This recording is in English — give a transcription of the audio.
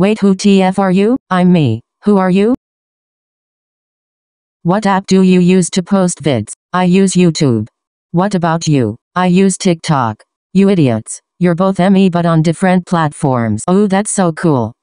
Wait who TF are you? I'm me. Who are you? What app do you use to post vids? I use YouTube. What about you? I use TikTok. You idiots. You're both ME but on different platforms. Oh that's so cool.